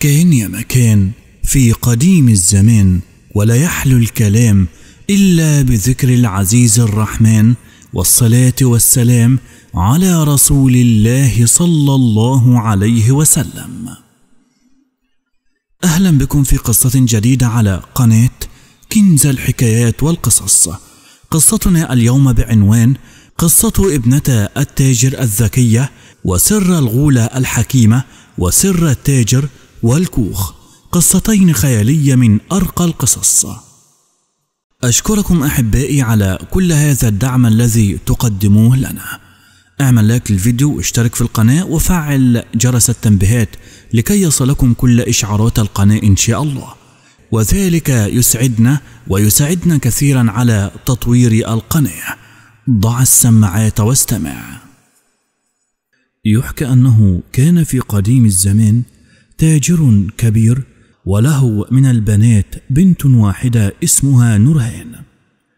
كين يا كان في قديم الزمان ولا يحلو الكلام إلا بذكر العزيز الرحمن والصلاة والسلام على رسول الله صلى الله عليه وسلم أهلا بكم في قصة جديدة على قناة كنز الحكايات والقصص قصتنا اليوم بعنوان قصة ابنة التاجر الذكية وسر الغولة الحكيمة وسر التاجر والكوخ قصتين خيالية من أرقى القصص أشكركم أحبائي على كل هذا الدعم الذي تقدموه لنا اعمل لايك للفيديو واشترك في القناة وفعل جرس التنبيهات لكي يصلكم كل إشعارات القناة إن شاء الله وذلك يسعدنا ويساعدنا كثيرا على تطوير القناة ضع السماعات واستمع يحكى أنه كان في قديم الزمان تاجر كبير وله من البنات بنت واحدة اسمها نورهان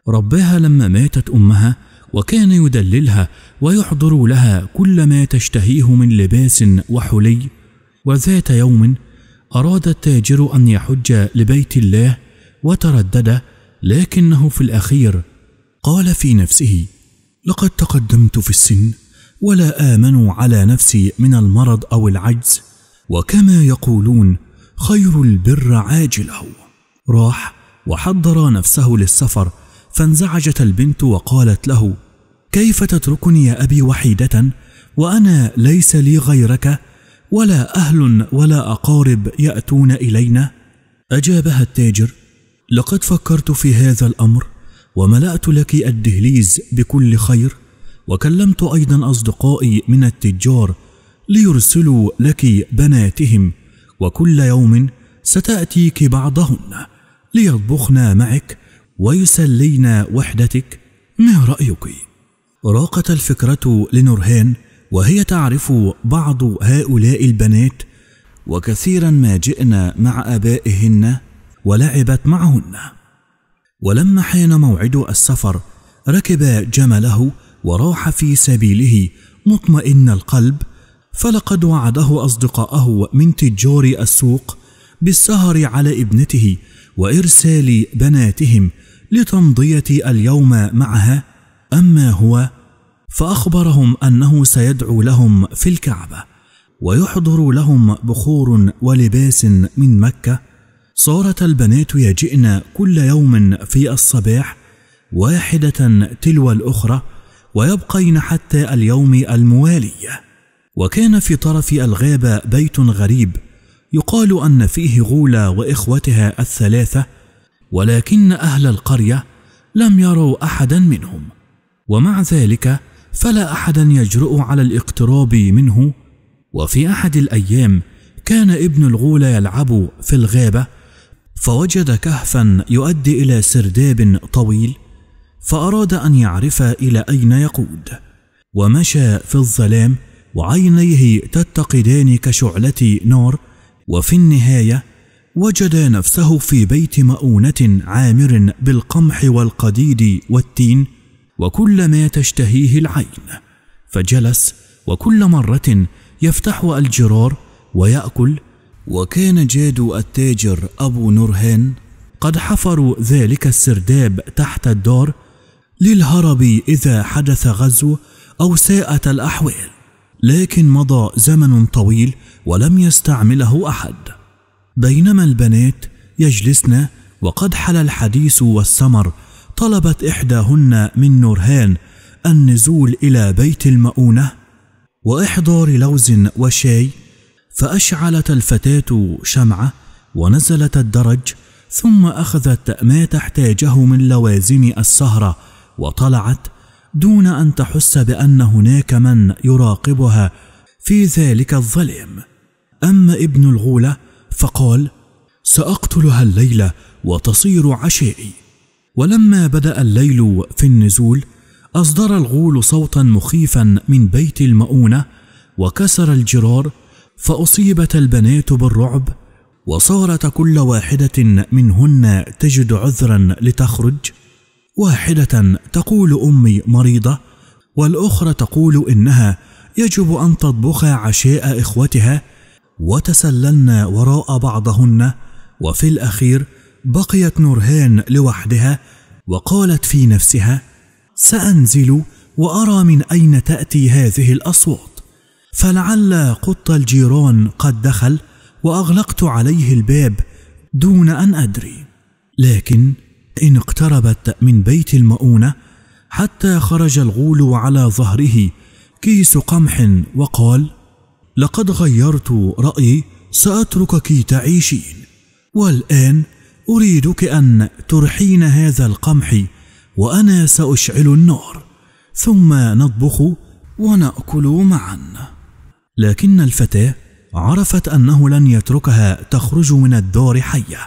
رباها لما ماتت أمها وكان يدللها ويحضر لها كل ما تشتهيه من لباس وحلي وذات يوم أراد التاجر أن يحج لبيت الله وتردد لكنه في الأخير قال في نفسه لقد تقدمت في السن ولا آمن على نفسي من المرض أو العجز وكما يقولون خير البر عاجله راح وحضر نفسه للسفر فانزعجت البنت وقالت له كيف تتركني يا ابي وحيده وانا ليس لي غيرك ولا اهل ولا اقارب ياتون الينا اجابها التاجر لقد فكرت في هذا الامر وملات لك الدهليز بكل خير وكلمت ايضا اصدقائي من التجار ليرسلوا لك بناتهم وكل يوم ستاتيك بعضهن ليطبخن معك ويسلين وحدتك ما رايك راقت الفكره لنورهان وهي تعرف بعض هؤلاء البنات وكثيرا ما جئنا مع ابائهن ولعبت معهن ولما حان موعد السفر ركب جمله وراح في سبيله مطمئن القلب فلقد وعده أصدقاءه من تجار السوق بالسهر على ابنته وإرسال بناتهم لتمضية اليوم معها أما هو فأخبرهم أنه سيدعو لهم في الكعبة ويحضر لهم بخور ولباس من مكة صارت البنات يجئن كل يوم في الصباح واحدة تلو الأخرى ويبقين حتى اليوم الموالي وكان في طرف الغابة بيت غريب يقال أن فيه غولا وإخوتها الثلاثة ولكن أهل القرية لم يروا أحدا منهم ومع ذلك فلا احد يجرؤ على الاقتراب منه وفي أحد الأيام كان ابن الغول يلعب في الغابة فوجد كهفا يؤدي إلى سرداب طويل فأراد أن يعرف إلى أين يقود ومشى في الظلام وعينيه تتقدان كشعلة نار وفي النهاية وجد نفسه في بيت مؤونة عامر بالقمح والقديد والتين وكل ما تشتهيه العين فجلس وكل مرة يفتح الجرار ويأكل وكان جاد التاجر أبو نرهان قد حفروا ذلك السرداب تحت الدار للهرب إذا حدث غزو أو ساءت الأحوال لكن مضى زمن طويل ولم يستعمله احد بينما البنات يجلسن وقد حل الحديث والسمر طلبت احداهن من نورهان النزول الى بيت المؤونه واحضار لوز وشاي فاشعلت الفتاه شمعه ونزلت الدرج ثم اخذت ما تحتاجه من لوازم السهره وطلعت دون ان تحس بان هناك من يراقبها في ذلك الظلم اما ابن الغوله فقال ساقتلها الليله وتصير عشائي ولما بدا الليل في النزول اصدر الغول صوتا مخيفا من بيت المؤونه وكسر الجرار فاصيبت البنات بالرعب وصارت كل واحده منهن تجد عذرا لتخرج واحدة تقول أمي مريضة والأخرى تقول إنها يجب أن تطبخ عشاء إخوتها وتسللن وراء بعضهن وفي الأخير بقيت نورهان لوحدها وقالت في نفسها سأنزل وأرى من أين تأتي هذه الأصوات فلعل قط الجيران قد دخل وأغلقت عليه الباب دون أن أدري لكن إن اقتربت من بيت المؤونة حتى خرج الغول على ظهره كيس قمح وقال لقد غيرت رأيي سأتركك تعيشين والآن أريدك أن ترحين هذا القمح وأنا سأشعل النار ثم نطبخ ونأكل معا لكن الفتاة عرفت أنه لن يتركها تخرج من الدار حية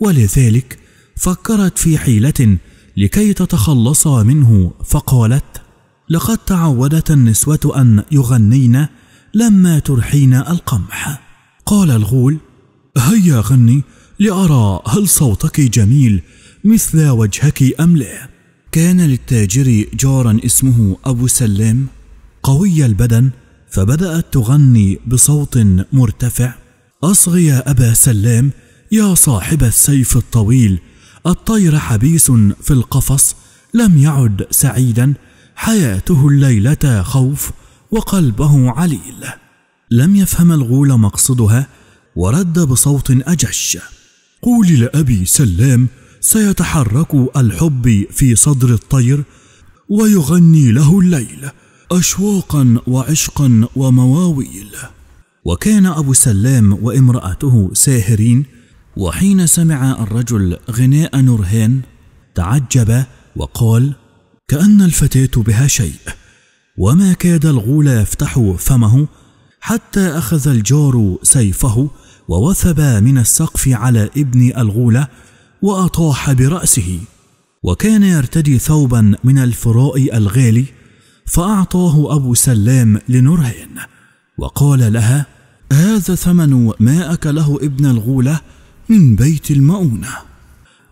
ولذلك فكرت في حيلة لكي تتخلص منه فقالت لقد تعودت النسوة أن يغنين لما ترحين القمح قال الغول هيا غني لأرى هل صوتك جميل مثل وجهك أم لا كان للتاجر جارا اسمه أبو سلام قوي البدن فبدأت تغني بصوت مرتفع أصغي يا أبا سلام يا صاحب السيف الطويل الطير حبيس في القفص لم يعد سعيدا حياته الليله خوف وقلبه عليل لم يفهم الغول مقصدها ورد بصوت اجش قولي لابي سلام سيتحرك الحب في صدر الطير ويغني له الليل اشواقا وعشقا ومواويل وكان ابو سلام وامراته ساهرين وحين سمع الرجل غناء نورهين تعجب وقال كأن الفتاة بها شيء وما كاد الغول يفتح فمه حتى أخذ الجار سيفه ووثب من السقف على ابن الغولة وأطاح برأسه وكان يرتدي ثوبا من الفراء الغالي فأعطاه أبو سلام لنورهين وقال لها هذا ثمن ما أكله ابن الغولة من بيت المؤونة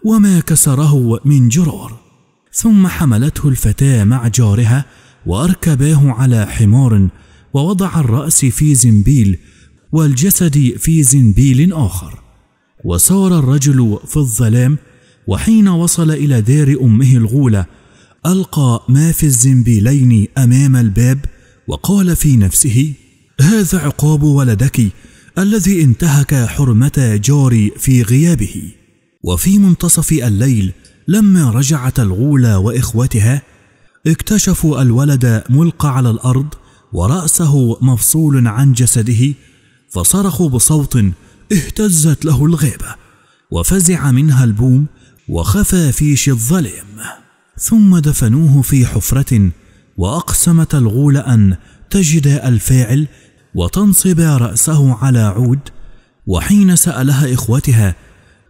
وما كسره من جرور ثم حملته الفتاة مع جارها وأركباه على حمار ووضع الرأس في زنبيل والجسد في زنبيل آخر وسار الرجل في الظلام وحين وصل إلى دار أمه الغولة ألقى ما في الزنبيلين أمام الباب وقال في نفسه هذا عقاب ولدك الذي انتهك حرمة جوري في غيابه وفي منتصف الليل لما رجعت الغولة وإخوتها اكتشفوا الولد ملقى على الأرض ورأسه مفصول عن جسده فصرخوا بصوت اهتزت له الغيبة وفزع منها البوم وخفى في الظلم ثم دفنوه في حفرة وأقسمت الغول أن تجد الفاعل وتنصب رأسه على عود وحين سألها إخوتها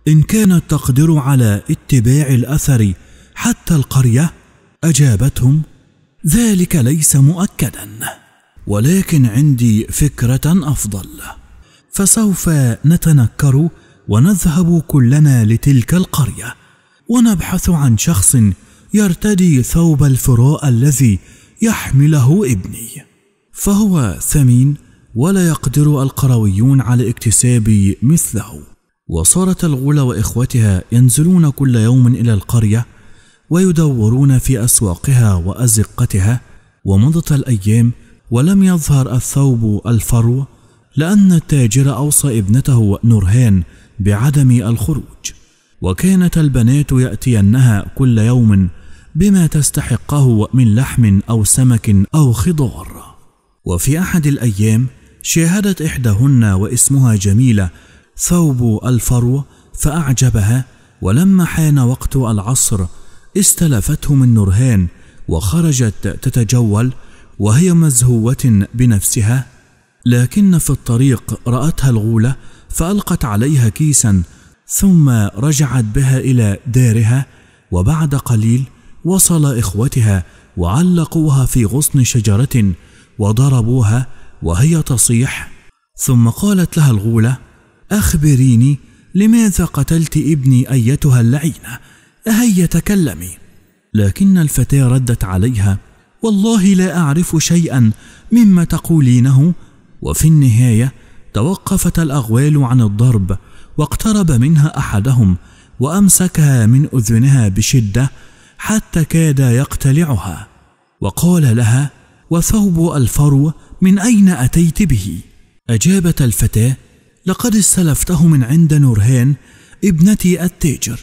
إن كانت تقدر على اتباع الأثر حتى القرية أجابتهم ذلك ليس مؤكدا ولكن عندي فكرة أفضل فسوف نتنكر ونذهب كلنا لتلك القرية ونبحث عن شخص يرتدي ثوب الفراء الذي يحمله ابني فهو ثمين ولا يقدر القرويون على اكتساب مثله وصارت الغول واخوتها ينزلون كل يوم الى القريه ويدورون في اسواقها وازقتها ومضت الايام ولم يظهر الثوب الفرو لان التاجر اوصى ابنته نورهان بعدم الخروج وكانت البنات ياتينها كل يوم بما تستحقه من لحم او سمك او خضار وفي احد الايام شاهدت إحداهن واسمها جميلة ثوب الفرو فأعجبها ولما حان وقت العصر استلفته من نورهان وخرجت تتجول وهي مزهوة بنفسها لكن في الطريق رأتها الغولة فألقت عليها كيسا ثم رجعت بها إلى دارها وبعد قليل وصل إخوتها وعلقوها في غصن شجرة وضربوها وهي تصيح ثم قالت لها الغولة أخبريني لماذا قتلت ابني أيتها اللعينة هيا تكلمي لكن الفتاة ردت عليها والله لا أعرف شيئا مما تقولينه وفي النهاية توقفت الأغوال عن الضرب واقترب منها أحدهم وأمسكها من أذنها بشدة حتى كاد يقتلعها وقال لها وثوب الفرو من أين أتيت به؟ أجابت الفتاة لقد استلفته من عند نورهان ابنتي التاجر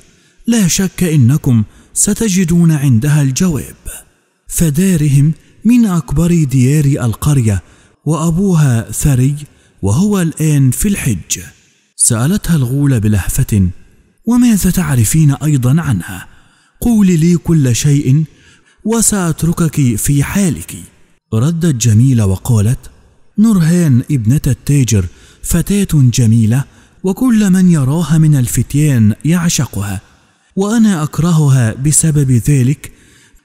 لا شك إنكم ستجدون عندها الجواب فدارهم من أكبر ديار القرية وأبوها ثري وهو الآن في الحج سألتها الغول بلهفة وماذا تعرفين أيضا عنها قولي لي كل شيء وسأتركك في حالك ردت جميلة وقالت نورهان ابنة التاجر فتاة جميلة وكل من يراها من الفتيان يعشقها وأنا أكرهها بسبب ذلك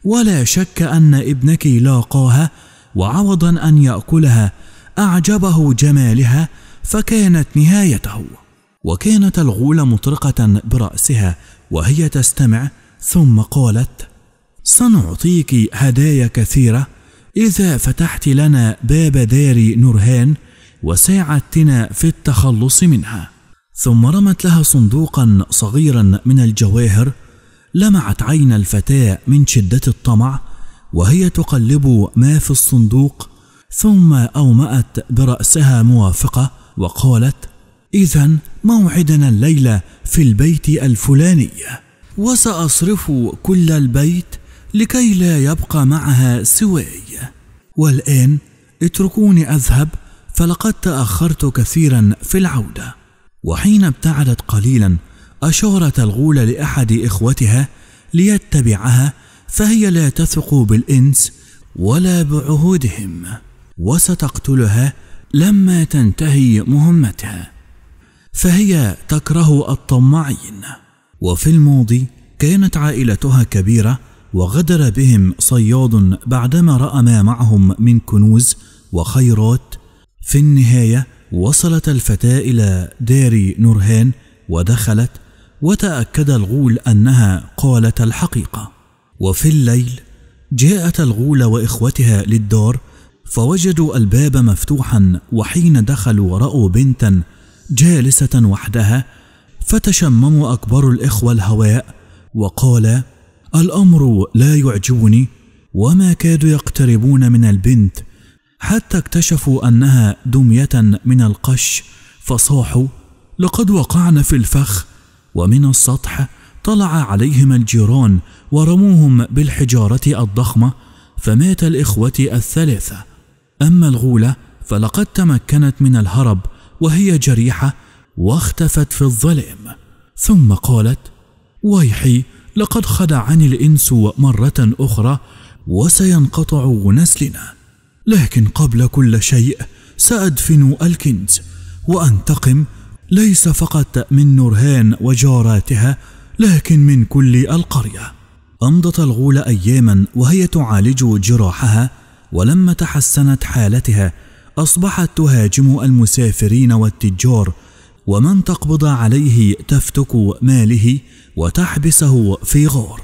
ولا شك أن ابنك لاقاها وعوضا أن يأكلها أعجبه جمالها فكانت نهايته وكانت الغول مطرقة برأسها وهي تستمع ثم قالت سنعطيك هدايا كثيرة إذا فتحت لنا باب دار نورهان وساعدتنا في التخلص منها ثم رمت لها صندوقا صغيرا من الجواهر لمعت عين الفتاة من شدة الطمع وهي تقلب ما في الصندوق ثم أومأت برأسها موافقة وقالت إذا موعدنا الليلة في البيت الفلاني وسأصرف كل البيت لكي لا يبقى معها سواي والآن اتركوني أذهب فلقد تأخرت كثيرا في العودة وحين ابتعدت قليلا أشارت الغول لأحد إخوتها ليتبعها فهي لا تثق بالإنس ولا بعهودهم وستقتلها لما تنتهي مهمتها فهي تكره الطماعين وفي الماضي كانت عائلتها كبيره وغدر بهم صياد بعدما راى ما معهم من كنوز وخيرات في النهايه وصلت الفتاه الى دار نورهان ودخلت وتاكد الغول انها قالت الحقيقه وفي الليل جاءت الغول واخوتها للدار فوجدوا الباب مفتوحا وحين دخلوا راوا بنتا جالسه وحدها فتشمموا اكبر الاخوه الهواء وقالا الأمر لا يعجبني وما كادوا يقتربون من البنت حتى اكتشفوا أنها دمية من القش فصاحوا لقد وقعنا في الفخ ومن السطح طلع عليهم الجيران ورموهم بالحجارة الضخمة فمات الإخوة الثلاثة أما الغولة فلقد تمكنت من الهرب وهي جريحة واختفت في الظلام ثم قالت ويحي لقد خدعني الإنس مرة أخرى وسينقطع نسلنا لكن قبل كل شيء سأدفن الكنز وأنتقم ليس فقط من نورهان وجاراتها لكن من كل القرية أمضت الغول أياما وهي تعالج جراحها ولما تحسنت حالتها أصبحت تهاجم المسافرين والتجار ومن تقبض عليه تفتك ماله وتحبسه في غور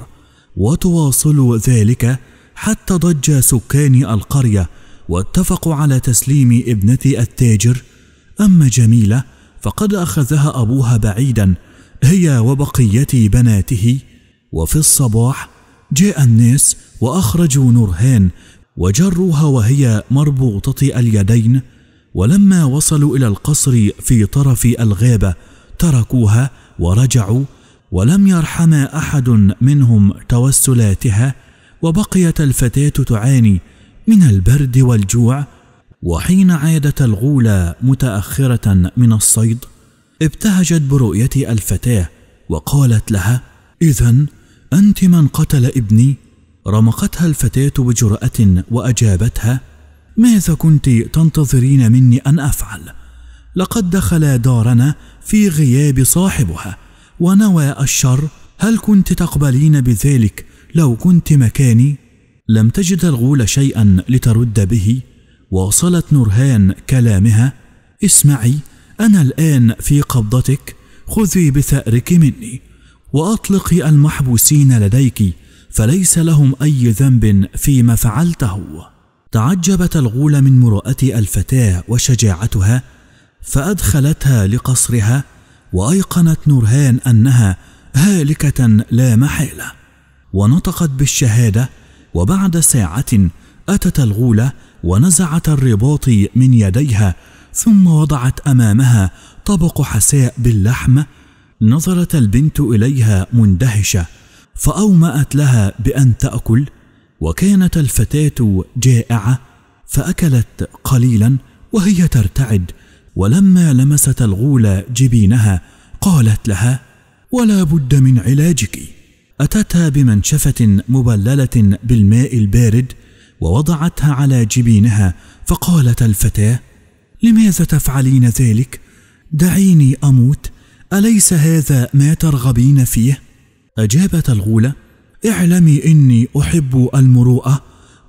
وتواصل ذلك حتى ضج سكان القريه واتفقوا على تسليم ابنه التاجر اما جميله فقد اخذها ابوها بعيدا هي وبقيه بناته وفي الصباح جاء الناس واخرجوا نورهان وجروها وهي مربوطه اليدين ولما وصلوا الى القصر في طرف الغابه تركوها ورجعوا ولم يرحما احد منهم توسلاتها وبقيت الفتاه تعاني من البرد والجوع وحين عادت الغولة متأخرة من الصيد ابتهجت برؤية الفتاة وقالت لها إذا أنت من قتل ابني رمقتها الفتاة بجرأة وأجابتها ماذا كنت تنتظرين مني ان افعل لقد دخل دارنا في غياب صاحبها ونوى الشر هل كنت تقبلين بذلك لو كنت مكاني لم تجد الغول شيئا لترد به واصلت نورهان كلامها اسمعي انا الان في قبضتك خذي بثارك مني واطلقي المحبوسين لديك فليس لهم اي ذنب فيما فعلته تعجبت الغول من مرأة الفتاة وشجاعتها فأدخلتها لقصرها وأيقنت نورهان أنها هالكة لا محالة ونطقت بالشهادة وبعد ساعة أتت الغولة ونزعت الرباط من يديها ثم وضعت أمامها طبق حساء باللحم نظرت البنت إليها مندهشة فأومأت لها بأن تأكل وكانت الفتاه جائعه فاكلت قليلا وهي ترتعد ولما لمست الغول جبينها قالت لها ولا بد من علاجك اتتها بمنشفه مبلله بالماء البارد ووضعتها على جبينها فقالت الفتاه لماذا تفعلين ذلك دعيني اموت اليس هذا ما ترغبين فيه اجابت الغوله اعلمي اني احب المروءه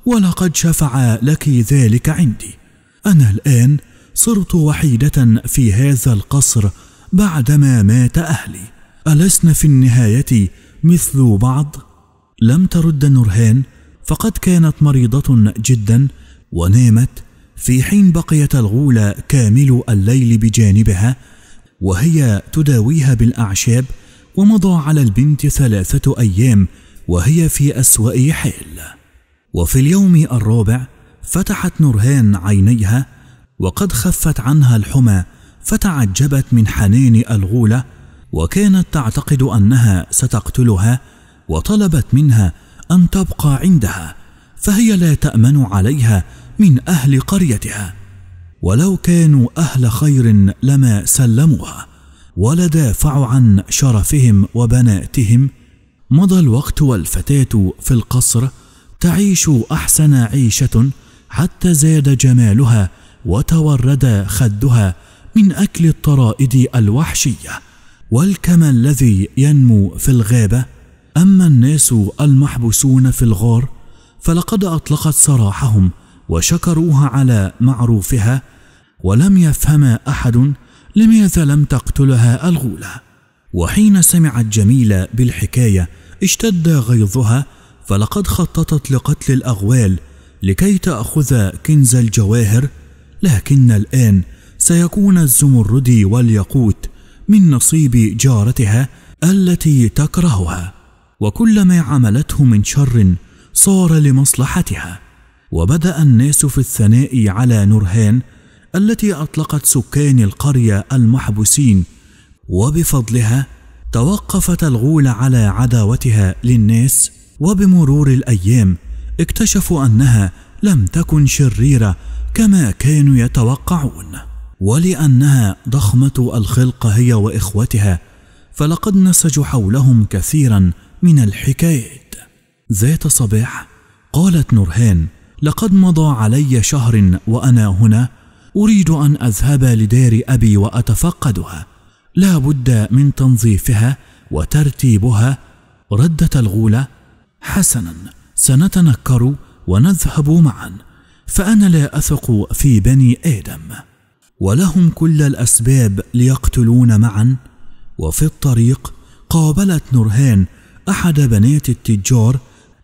ولقد شفع لك ذلك عندي انا الان صرت وحيده في هذا القصر بعدما مات اهلي ألسنا في النهاية مثل بعض؟ لم ترد نورهان فقد كانت مريضة جدا ونامت في حين بقيت الغولة كامل الليل بجانبها وهي تداويها بالأعشاب ومضى على البنت ثلاثة أيام وهي في أسوأ حال وفي اليوم الرابع فتحت نورهان عينيها وقد خفت عنها الحمى فتعجبت من حنان الغولة وكانت تعتقد أنها ستقتلها وطلبت منها أن تبقى عندها فهي لا تأمن عليها من أهل قريتها ولو كانوا أهل خير لما سلموها ولدافع عن شرفهم وبناتهم مضى الوقت والفتاة في القصر تعيش أحسن عيشة حتى زاد جمالها وتورد خدها من أكل الطرائد الوحشية والكم الذي ينمو في الغابة أما الناس المحبوسون في الغار فلقد أطلقت سراحهم وشكروها على معروفها ولم يفهم أحد لماذا لم تقتلها الغولة وحين سمعت جميلة بالحكاية اشتد غيظها فلقد خططت لقتل الأغوال لكي تأخذ كنز الجواهر لكن الآن سيكون الزمرد والياقوت من نصيب جارتها التي تكرهها وكل ما عملته من شر صار لمصلحتها وبدا الناس في الثناء على نورهان التي اطلقت سكان القريه المحبوسين وبفضلها توقفت الغول على عداوتها للناس وبمرور الايام اكتشفوا انها لم تكن شريره كما كانوا يتوقعون ولانها ضخمه الخلق هي واخوتها فلقد نسجوا حولهم كثيرا من الحكايات ذات صباح قالت نورهان لقد مضى علي شهر وانا هنا اريد ان اذهب لدار ابي واتفقدها لا بد من تنظيفها وترتيبها ردت الغولة حسنا سنتنكر ونذهب معا فأنا لا أثق في بني آدم ولهم كل الأسباب ليقتلون معا وفي الطريق قابلت نورهان أحد بنات التجار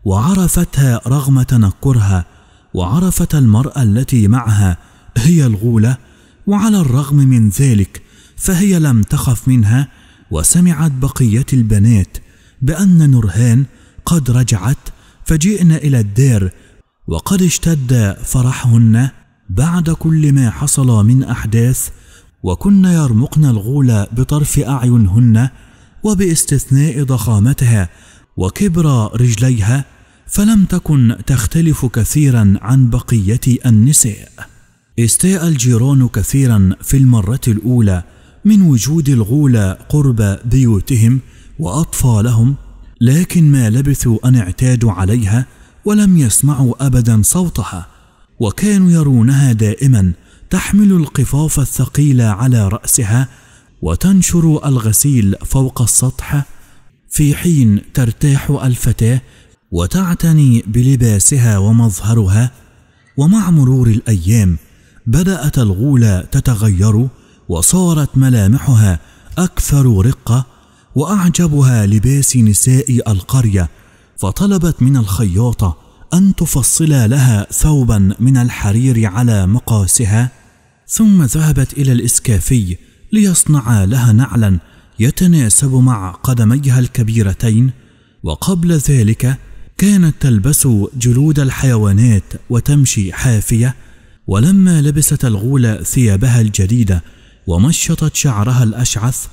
وعرفتها رغم تنكرها وعرفت المرأة التي معها هي الغولة وعلى الرغم من ذلك فهي لم تخف منها وسمعت بقية البنات بأن نورهان قد رجعت فجئن إلى الدار وقد اشتد فرحهن بعد كل ما حصل من أحداث وكن يرمقن الغول بطرف أعينهن وباستثناء ضخامتها وكبر رجليها فلم تكن تختلف كثيرا عن بقية النساء استاء الجيران كثيرا في المرة الأولى من وجود الغول قرب بيوتهم وأطفالهم لكن ما لبثوا أن اعتادوا عليها ولم يسمعوا أبدا صوتها وكانوا يرونها دائما تحمل القفاف الثقيل على رأسها وتنشر الغسيل فوق السطح في حين ترتاح الفتاة وتعتني بلباسها ومظهرها ومع مرور الأيام بدأت الغولة تتغير وصارت ملامحها اكثر رقه واعجبها لباس نساء القريه فطلبت من الخياطه ان تفصل لها ثوبا من الحرير على مقاسها ثم ذهبت الى الاسكافي ليصنع لها نعلا يتناسب مع قدميها الكبيرتين وقبل ذلك كانت تلبس جلود الحيوانات وتمشي حافيه ولما لبست الغول ثيابها الجديده ومشطت شعرها الأشعث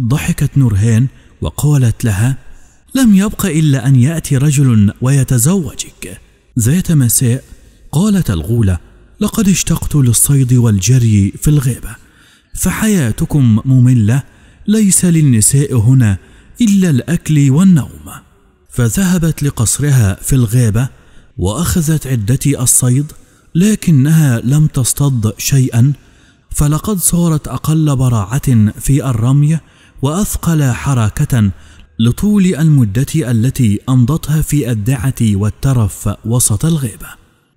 ضحكت نورهين وقالت لها لم يبق إلا أن يأتي رجل ويتزوجك ذات مساء قالت الغولة لقد اشتقت للصيد والجري في الغابة فحياتكم مملة ليس للنساء هنا إلا الأكل والنوم فذهبت لقصرها في الغابة وأخذت عدتي الصيد لكنها لم تصطد شيئا فلقد صارت أقل براعة في الرمي وأثقل حركة لطول المدة التي أمضتها في الدعة والترف وسط الغيبة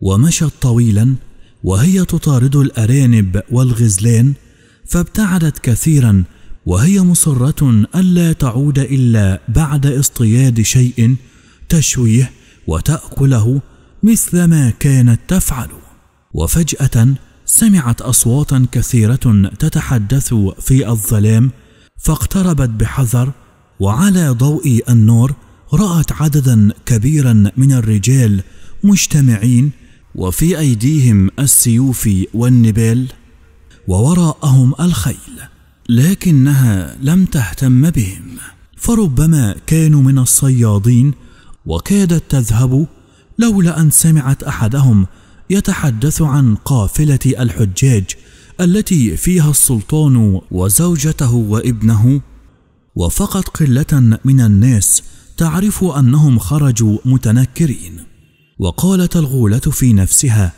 ومشت طويلا وهي تطارد الأرانب والغزلان فابتعدت كثيرا وهي مصرة ألا تعود إلا بعد اصطياد شيء تشويه وتأكله مثل ما كانت تفعل وفجأة سمعت اصواتا كثيره تتحدث في الظلام فاقتربت بحذر وعلى ضوء النور رات عددا كبيرا من الرجال مجتمعين وفي ايديهم السيوف والنبال ووراءهم الخيل لكنها لم تهتم بهم فربما كانوا من الصيادين وكادت تذهب لولا ان سمعت احدهم يتحدث عن قافلة الحجاج التي فيها السلطان وزوجته وابنه وفقط قلة من الناس تعرف أنهم خرجوا متنكرين وقالت الغولة في نفسها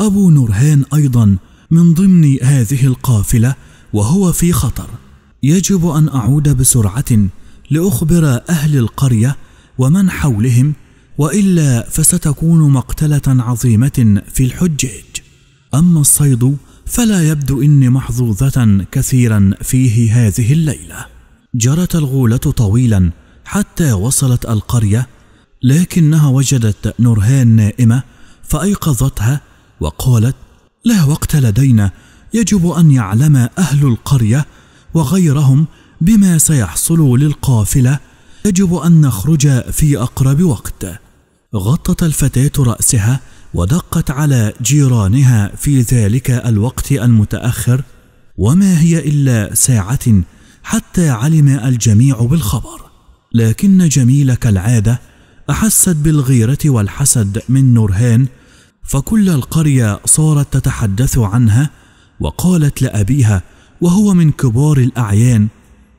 أبو نورهان أيضا من ضمن هذه القافلة وهو في خطر يجب أن أعود بسرعة لأخبر أهل القرية ومن حولهم والا فستكون مقتله عظيمه في الحجاج اما الصيد فلا يبدو اني محظوظه كثيرا فيه هذه الليله جرت الغوله طويلا حتى وصلت القريه لكنها وجدت نورهان نائمه فايقظتها وقالت لا وقت لدينا يجب ان يعلم اهل القريه وغيرهم بما سيحصل للقافله يجب ان نخرج في اقرب وقت غطت الفتاة رأسها ودقت على جيرانها في ذلك الوقت المتأخر وما هي إلا ساعة حتى علم الجميع بالخبر لكن جميل كالعادة أحست بالغيرة والحسد من نورهان فكل القرية صارت تتحدث عنها وقالت لأبيها وهو من كبار الأعيان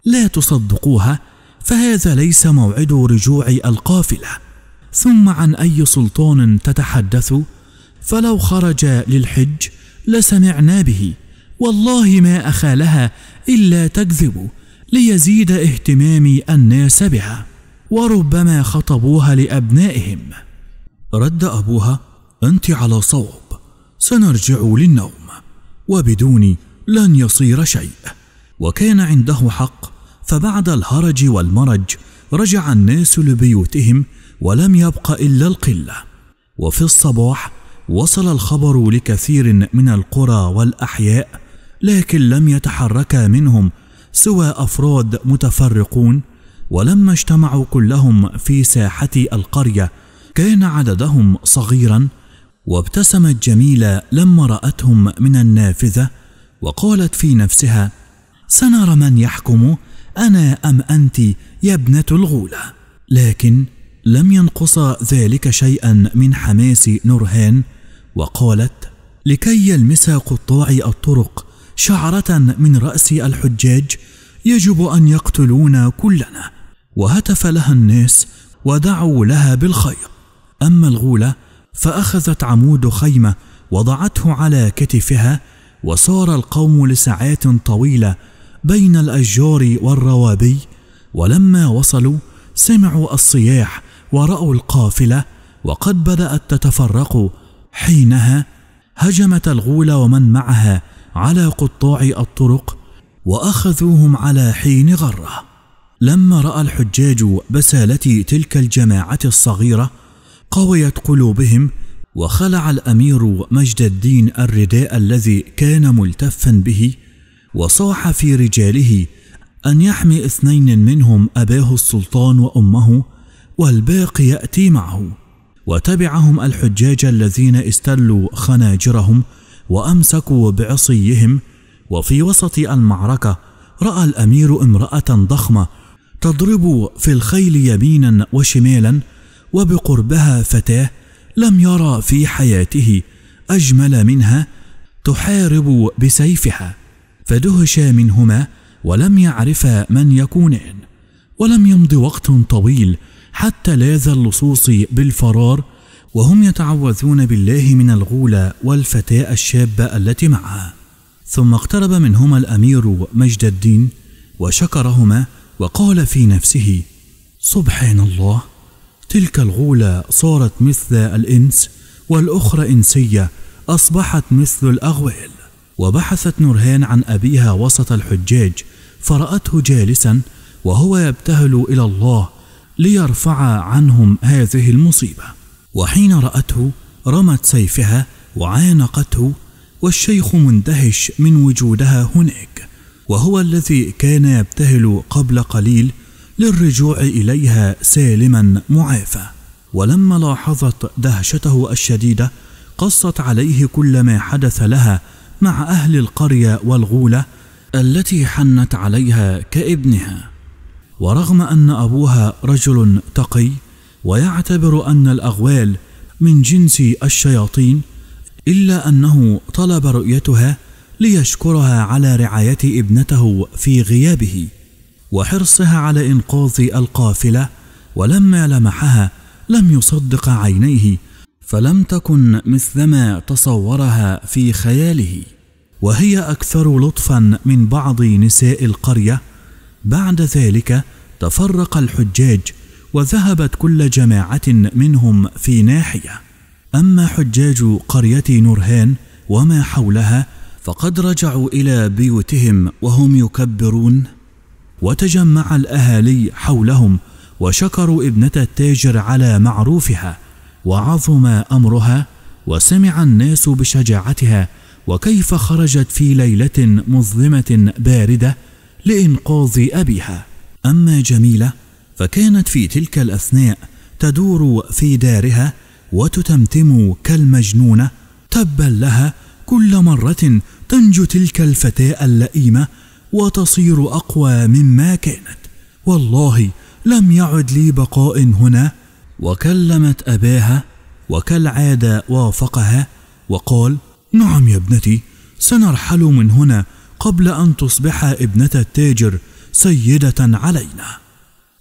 لا تصدقوها فهذا ليس موعد رجوع القافله ثم عن أي سلطان تتحدث فلو خرج للحج لسمعنا به والله ما أخالها إلا تكذب ليزيد اهتمام الناس بها وربما خطبوها لأبنائهم رد أبوها أنت على صوب سنرجع للنوم وبدوني لن يصير شيء وكان عنده حق فبعد الهرج والمرج رجع الناس لبيوتهم ولم يبق إلا القلة وفي الصباح وصل الخبر لكثير من القرى والأحياء لكن لم يتحرك منهم سوى أفراد متفرقون ولما اجتمعوا كلهم في ساحة القرية كان عددهم صغيرا وابتسمت جميلة لما رأتهم من النافذة وقالت في نفسها سنرى من يحكم أنا أم أنت يا ابنة الغولة لكن لم ينقص ذلك شيئا من حماس نورهان وقالت لكي يلمس قطاعي الطرق شعرة من رأس الحجاج يجب أن يقتلونا كلنا وهتف لها الناس ودعوا لها بالخير أما الغولة فأخذت عمود خيمة وضعته على كتفها وسار القوم لساعات طويلة بين الأشجار والروابي ولما وصلوا سمعوا الصياح ورأوا القافلة وقد بدأت تتفرق حينها هجمت الغول ومن معها على قطاع الطرق وأخذوهم على حين غرة لما رأى الحجاج بسالة تلك الجماعة الصغيرة قويت قلوبهم وخلع الأمير مجد الدين الرداء الذي كان ملتفا به وصاح في رجاله أن يحمي اثنين منهم أباه السلطان وأمه والباقي يأتي معه وتبعهم الحجاج الذين استلوا خناجرهم وأمسكوا بعصيهم وفي وسط المعركة رأى الأمير امرأة ضخمة تضرب في الخيل يمينا وشمالا وبقربها فتاة لم يرى في حياته أجمل منها تحارب بسيفها فدهش منهما ولم يعرفا من يكونان ولم يمض وقت طويل حتى لاذ اللصوص بالفرار وهم يتعوذون بالله من الغولة والفتاة الشابة التي معها ثم اقترب منهما الأمير مجد الدين وشكرهما وقال في نفسه سبحان الله تلك الغولة صارت مثل الإنس والأخرى إنسية أصبحت مثل الأغوال وبحثت نورهان عن أبيها وسط الحجاج فرأته جالسا وهو يبتهل إلى الله ليرفع عنهم هذه المصيبه وحين راته رمت سيفها وعانقته والشيخ مندهش من وجودها هناك وهو الذي كان يبتهل قبل قليل للرجوع اليها سالما معافى ولما لاحظت دهشته الشديده قصت عليه كل ما حدث لها مع اهل القريه والغوله التي حنت عليها كابنها ورغم أن أبوها رجل تقي ويعتبر أن الأغوال من جنس الشياطين إلا أنه طلب رؤيتها ليشكرها على رعاية ابنته في غيابه وحرصها على إنقاذ القافلة ولما لمحها لم يصدق عينيه فلم تكن مثلما تصورها في خياله وهي أكثر لطفا من بعض نساء القرية بعد ذلك تفرق الحجاج وذهبت كل جماعة منهم في ناحية أما حجاج قرية نورهان وما حولها فقد رجعوا إلى بيوتهم وهم يكبرون وتجمع الأهالي حولهم وشكروا ابنة التاجر على معروفها وعظم أمرها وسمع الناس بشجاعتها وكيف خرجت في ليلة مظلمة باردة لإنقاذ أبيها أما جميلة فكانت في تلك الأثناء تدور في دارها وتتمتم كالمجنونة تبا لها كل مرة تنجو تلك الفتاة اللئيمة وتصير أقوى مما كانت والله لم يعد لي بقاء هنا وكلمت أباها وكالعادة وافقها وقال نعم يا ابنتي سنرحل من هنا قبل ان تصبح ابنه التاجر سيده علينا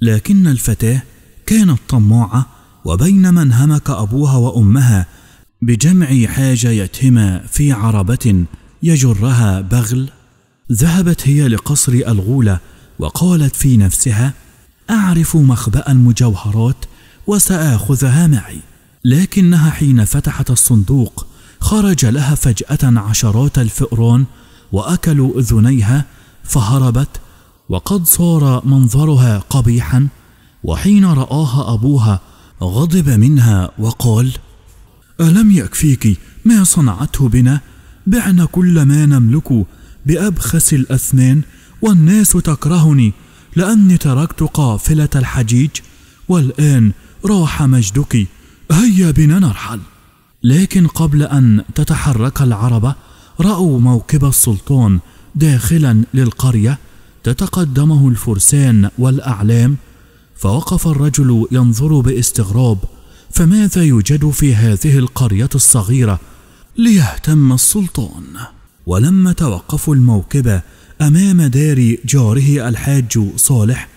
لكن الفتاه كانت طماعه وبينما انهمك ابوها وامها بجمع حاجيتهما في عربه يجرها بغل ذهبت هي لقصر الغوله وقالت في نفسها اعرف مخبا المجوهرات وساخذها معي لكنها حين فتحت الصندوق خرج لها فجاه عشرات الفئران واكلوا اذنيها فهربت وقد صار منظرها قبيحا وحين راها ابوها غضب منها وقال الم يكفيك ما صنعته بنا بعنا كل ما نملك بابخس الاثمان والناس تكرهني لاني تركت قافله الحجيج والان راح مجدك هيا بنا نرحل لكن قبل ان تتحرك العربه رأوا موكب السلطان داخلا للقرية تتقدمه الفرسان والأعلام فوقف الرجل ينظر باستغراب فماذا يوجد في هذه القرية الصغيرة ليهتم السلطان ولما توقفوا الموكب أمام دار جاره الحاج صالح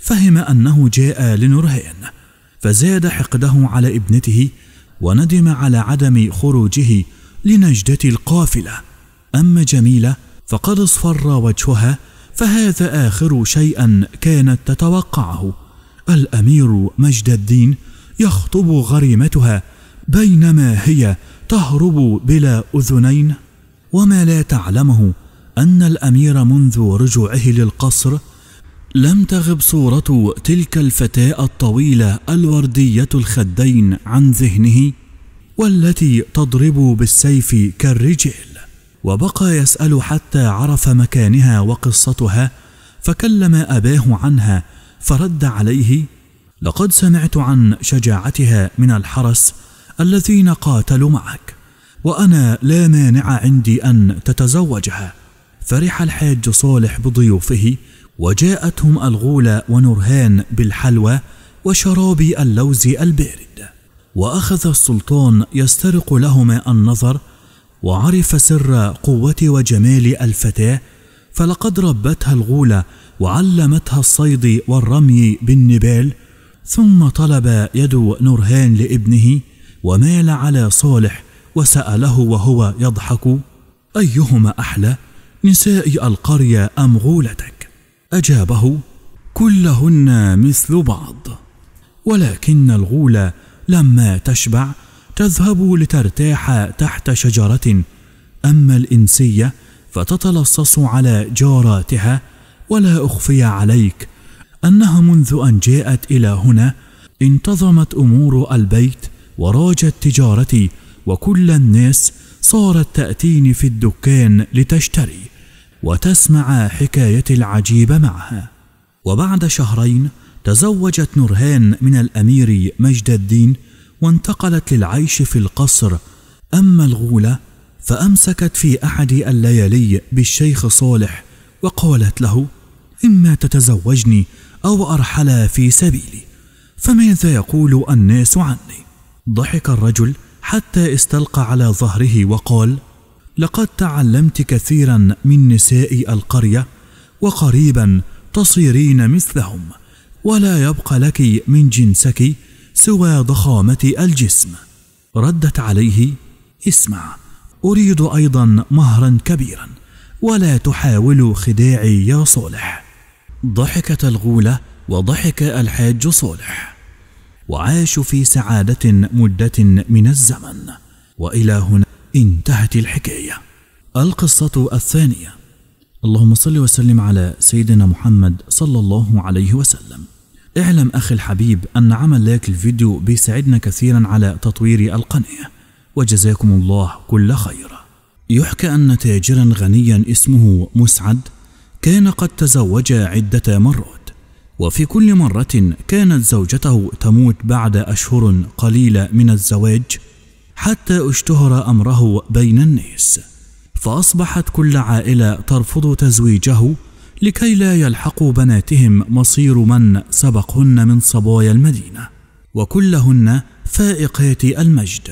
فهم أنه جاء لنرهان فزاد حقده على ابنته وندم على عدم خروجه لنجدة القافلة أما جميلة فقد اصفر وجهها فهذا آخر شيء كانت تتوقعه الأمير مجد الدين يخطب غريمتها بينما هي تهرب بلا أذنين وما لا تعلمه أن الأمير منذ رجوعه للقصر لم تغب صورة تلك الفتاة الطويلة الوردية الخدين عن ذهنه والتي تضرب بالسيف كالرجل وبقى يسال حتى عرف مكانها وقصتها فكلم اباه عنها فرد عليه لقد سمعت عن شجاعتها من الحرس الذين قاتلوا معك وانا لا مانع عندي ان تتزوجها فرح الحاج صالح بضيوفه وجاءتهم الغولة ونرهان بالحلوى وشراب اللوز البارد واخذ السلطان يسترق لهما النظر وعرف سر قوه وجمال الفتاه فلقد ربتها الغوله وعلمتها الصيد والرمي بالنبال ثم طلب يد نورهان لابنه ومال على صالح وساله وهو يضحك ايهما احلى نساء القريه ام غولتك اجابه كلهن مثل بعض ولكن الغولة لما تشبع تذهب لترتاح تحت شجرة أما الإنسية فتتلصص على جاراتها ولا أخفي عليك أنها منذ أن جاءت إلى هنا انتظمت أمور البيت وراجت تجارتي وكل الناس صارت تأتيني في الدكان لتشتري وتسمع حكايتي العجيبة معها وبعد شهرين تزوجت نورهان من الأمير مجد الدين وانتقلت للعيش في القصر أما الغولة فأمسكت في أحد الليالي بالشيخ صالح وقالت له إما تتزوجني أو أرحل في سبيلي فماذا يقول الناس عني ضحك الرجل حتى استلقى على ظهره وقال لقد تعلمت كثيرا من نساء القرية وقريبا تصيرين مثلهم ولا يبقى لك من جنسك سوى ضخامة الجسم ردت عليه اسمع أريد أيضا مهرا كبيرا ولا تحاول خداعي يا صالح ضحكت الغولة وضحك الحاج صالح وعاشوا في سعادة مدة من الزمن وإلى هنا انتهت الحكاية القصة الثانية اللهم صل وسلم على سيدنا محمد صلى الله عليه وسلم اعلم أخي الحبيب أن عمل لايك الفيديو بيساعدنا كثيرا على تطوير القناة وجزاكم الله كل خير يحكى أن تاجرا غنيا اسمه مسعد كان قد تزوج عدة مرات وفي كل مرة كانت زوجته تموت بعد أشهر قليلة من الزواج حتى اشتهر أمره بين الناس فأصبحت كل عائلة ترفض تزويجه لكي لا يلحق بناتهم مصير من سبقهن من صبايا المدينة وكلهن فائقات المجد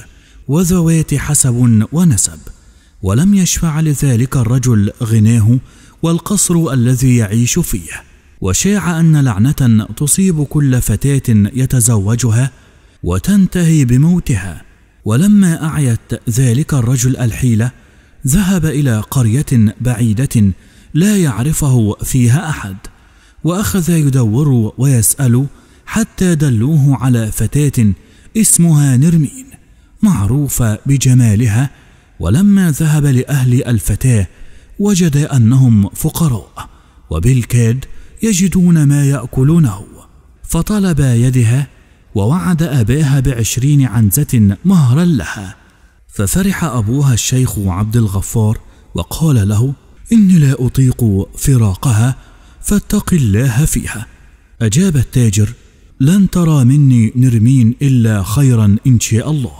وذوات حسب ونسب ولم يشفع لذلك الرجل غناه والقصر الذي يعيش فيه وشاع أن لعنة تصيب كل فتاة يتزوجها وتنتهي بموتها ولما أعيت ذلك الرجل الحيلة ذهب إلى قرية بعيدة لا يعرفه فيها أحد وأخذ يدور ويسأل حتى دلوه على فتاة اسمها نرمين معروفة بجمالها ولما ذهب لأهل الفتاة وجد أنهم فقراء وبالكاد يجدون ما يأكلونه فطلب يدها ووعد أباها بعشرين عنزة مهرا لها ففرح أبوها الشيخ عبد الغفار وقال له إني لا أطيق فراقها فاتق الله فيها أجاب التاجر لن ترى مني نرمين إلا خيرا إن شاء الله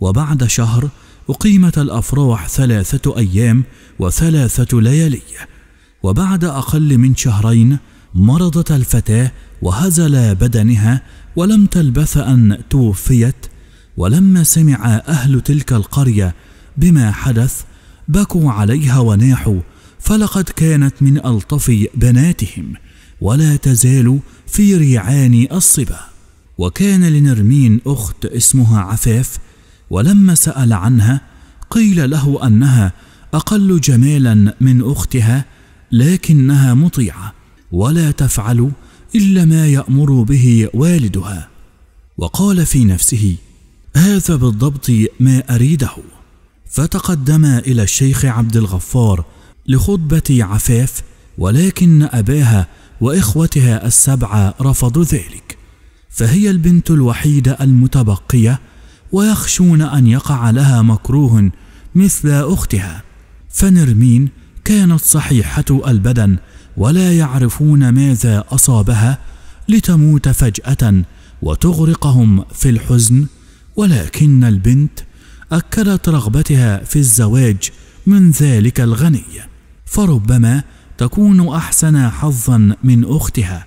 وبعد شهر أقيمت الأفراح ثلاثة أيام وثلاثة ليالي وبعد أقل من شهرين مرضت الفتاة وهزل بدنها ولم تلبث أن توفيت ولما سمع أهل تلك القرية بما حدث بكوا عليها وناحوا فلقد كانت من ألطف بناتهم ولا تزال في ريعان الصبا وكان لنرمين أخت اسمها عفاف ولما سأل عنها قيل له أنها أقل جمالا من أختها لكنها مطيعة ولا تفعل إلا ما يأمر به والدها وقال في نفسه هذا بالضبط ما أريده فتقدم إلى الشيخ عبد الغفار لخطبة عفاف ولكن أباها وإخوتها السبعة رفضوا ذلك فهي البنت الوحيدة المتبقية ويخشون أن يقع لها مكروه مثل أختها فنرمين كانت صحيحة البدن ولا يعرفون ماذا أصابها لتموت فجأة وتغرقهم في الحزن ولكن البنت أكدت رغبتها في الزواج من ذلك الغني فربما تكون أحسن حظا من أختها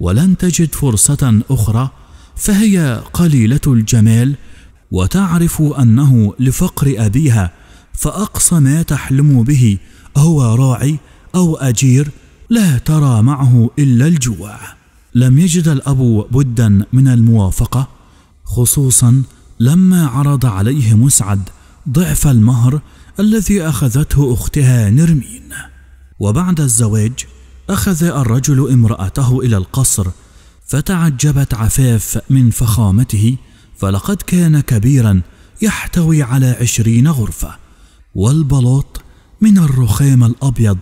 ولن تجد فرصة أخرى فهي قليلة الجمال وتعرف أنه لفقر أبيها فأقصى ما تحلم به هو راعي أو أجير لا ترى معه إلا الجوع لم يجد الأب بدا من الموافقة خصوصا لما عرض عليه مسعد ضعف المهر الذي أخذته أختها نرمين وبعد الزواج أخذ الرجل امرأته إلى القصر فتعجبت عفاف من فخامته فلقد كان كبيرا يحتوي على عشرين غرفة والبلاط من الرخام الأبيض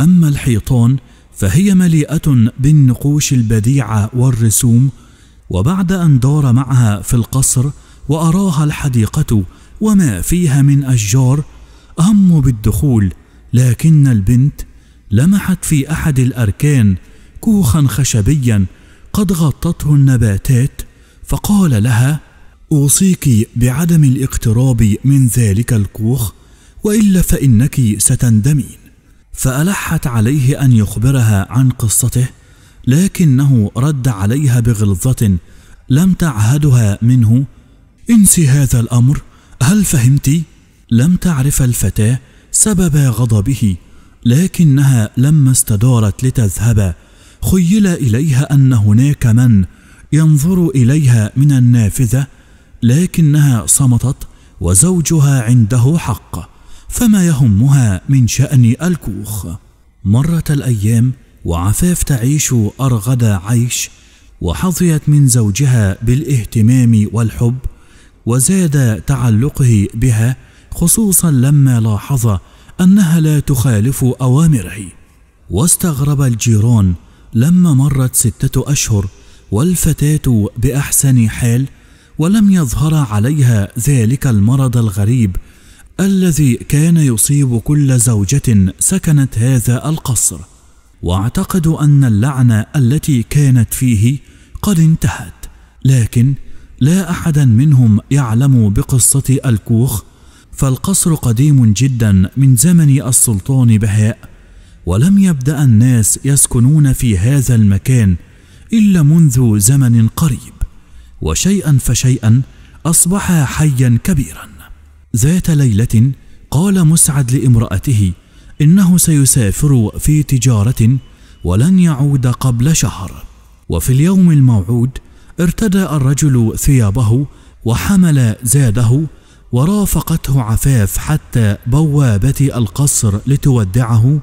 أما الحيطان فهي مليئة بالنقوش البديعة والرسوم وبعد أن دار معها في القصر واراها الحديقه وما فيها من اشجار هم بالدخول لكن البنت لمحت في احد الاركان كوخا خشبيا قد غطته النباتات فقال لها اوصيك بعدم الاقتراب من ذلك الكوخ والا فانك ستندمين فالحت عليه ان يخبرها عن قصته لكنه رد عليها بغلظه لم تعهدها منه انسي هذا الأمر هل فهمتي لم تعرف الفتاة سبب غضبه لكنها لما استدارت لتذهب خيل إليها أن هناك من ينظر إليها من النافذة لكنها صمتت وزوجها عنده حق فما يهمها من شأن الكوخ مرت الأيام وعفاف تعيش أرغد عيش وحظيت من زوجها بالاهتمام والحب وزاد تعلقه بها خصوصا لما لاحظ انها لا تخالف اوامره واستغرب الجيران لما مرت سته اشهر والفتاه باحسن حال ولم يظهر عليها ذلك المرض الغريب الذي كان يصيب كل زوجه سكنت هذا القصر واعتقد ان اللعنه التي كانت فيه قد انتهت لكن لا أحدا منهم يعلم بقصة الكوخ فالقصر قديم جدا من زمن السلطان بهاء ولم يبدأ الناس يسكنون في هذا المكان إلا منذ زمن قريب وشيئا فشيئا أصبح حيا كبيرا ذات ليلة قال مسعد لامرأته إنه سيسافر في تجارة ولن يعود قبل شهر وفي اليوم الموعود ارتدى الرجل ثيابه وحمل زاده ورافقته عفاف حتى بوابة القصر لتودعه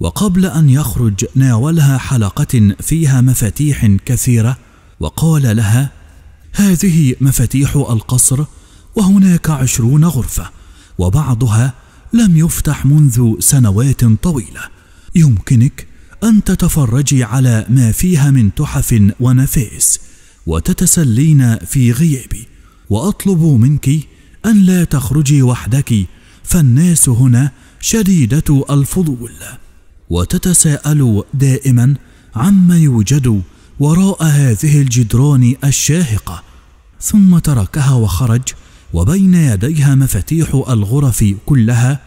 وقبل أن يخرج ناولها حلقة فيها مفاتيح كثيرة وقال لها هذه مفاتيح القصر وهناك عشرون غرفة وبعضها لم يفتح منذ سنوات طويلة يمكنك أن تتفرجي على ما فيها من تحف ونفائس وتتسلين في غيابي واطلب منك ان لا تخرجي وحدك فالناس هنا شديده الفضول وتتساءل دائما عما يوجد وراء هذه الجدران الشاهقه ثم تركها وخرج وبين يديها مفاتيح الغرف كلها